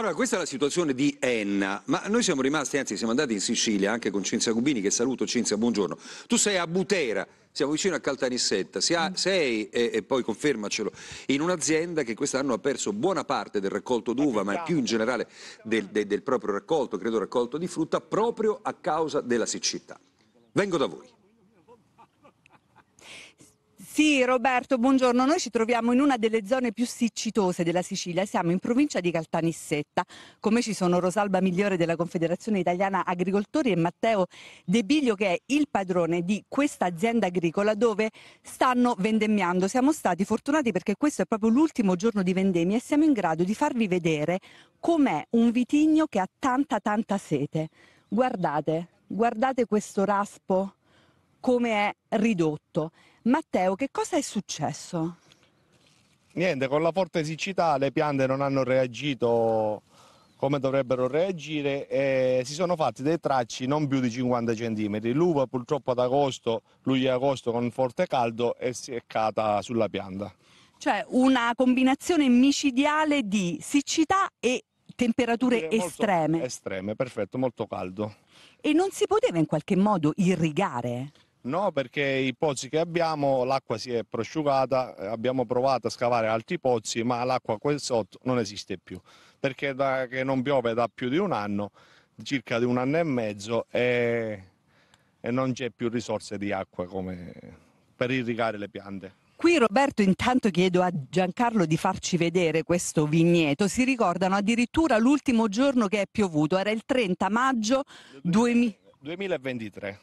Allora, questa è la situazione di Enna, ma noi siamo rimasti, anzi siamo andati in Sicilia anche con Cinzia Gubini, che saluto Cinzia, buongiorno. Tu sei a Butera, siamo vicino a Caltanissetta, sei, e, e poi confermacelo, in un'azienda che quest'anno ha perso buona parte del raccolto d'uva, ma più in generale del, del, del proprio raccolto, credo raccolto di frutta, proprio a causa della siccità. Vengo da voi. Sì, Roberto, buongiorno. Noi ci troviamo in una delle zone più siccitose della Sicilia, siamo in provincia di Caltanissetta. Come ci sono Rosalba Migliore della Confederazione Italiana Agricoltori e Matteo De Biglio che è il padrone di questa azienda agricola dove stanno vendemmiando. Siamo stati fortunati perché questo è proprio l'ultimo giorno di vendemmia e siamo in grado di farvi vedere com'è un vitigno che ha tanta tanta sete. Guardate, guardate questo raspo come è ridotto. Matteo, che cosa è successo? Niente, con la forte siccità le piante non hanno reagito come dovrebbero reagire e si sono fatti dei tracci non più di 50 cm. L'uva purtroppo ad agosto, luglio e agosto con forte caldo è seccata sulla pianta. Cioè una combinazione micidiale di siccità e temperature estreme. Estreme, perfetto, molto caldo. E non si poteva in qualche modo irrigare? No, perché i pozzi che abbiamo, l'acqua si è prosciugata, eh, abbiamo provato a scavare altri pozzi, ma l'acqua qua sotto non esiste più, perché da, che non piove da più di un anno, circa di un anno e mezzo, e, e non c'è più risorse di acqua per irrigare le piante. Qui Roberto intanto chiedo a Giancarlo di farci vedere questo vigneto. Si ricordano addirittura l'ultimo giorno che è piovuto, era il 30 maggio 2000... 2023.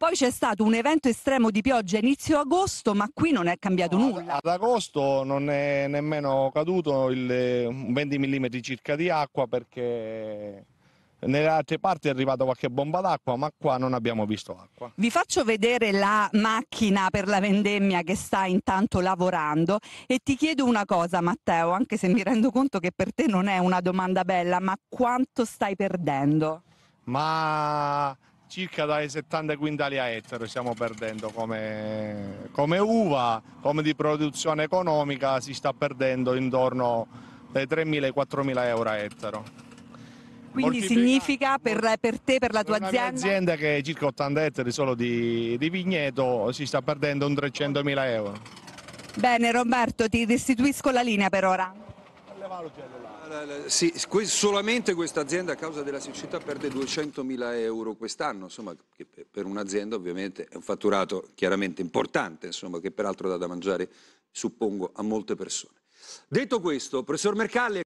Poi c'è stato un evento estremo di pioggia inizio agosto, ma qui non è cambiato no, nulla. Ad, agosto non è nemmeno caduto il 20 mm circa di acqua perché nelle altre parti è arrivata qualche bomba d'acqua, ma qua non abbiamo visto acqua. Vi faccio vedere la macchina per la vendemmia che sta intanto lavorando e ti chiedo una cosa Matteo, anche se mi rendo conto che per te non è una domanda bella, ma quanto stai perdendo? Ma circa dai 70 quintali a ettaro stiamo perdendo come, come uva, come di produzione economica si sta perdendo intorno dai 3.000 4.000 euro a ettaro. Quindi significa ah. per, per, te, per la tua per azienda? un'azienda che circa 80 ettari solo di, di vigneto si sta perdendo un 300.000 euro. Bene Roberto, ti restituisco la linea per ora levare l'ugello là. Sì, solamente questa azienda a causa della siccità perde 200.000 euro quest'anno, insomma, che per un'azienda ovviamente è un fatturato chiaramente importante, insomma, che peraltro dà da mangiare, suppongo, a molte persone. Detto questo, professor Mercalli...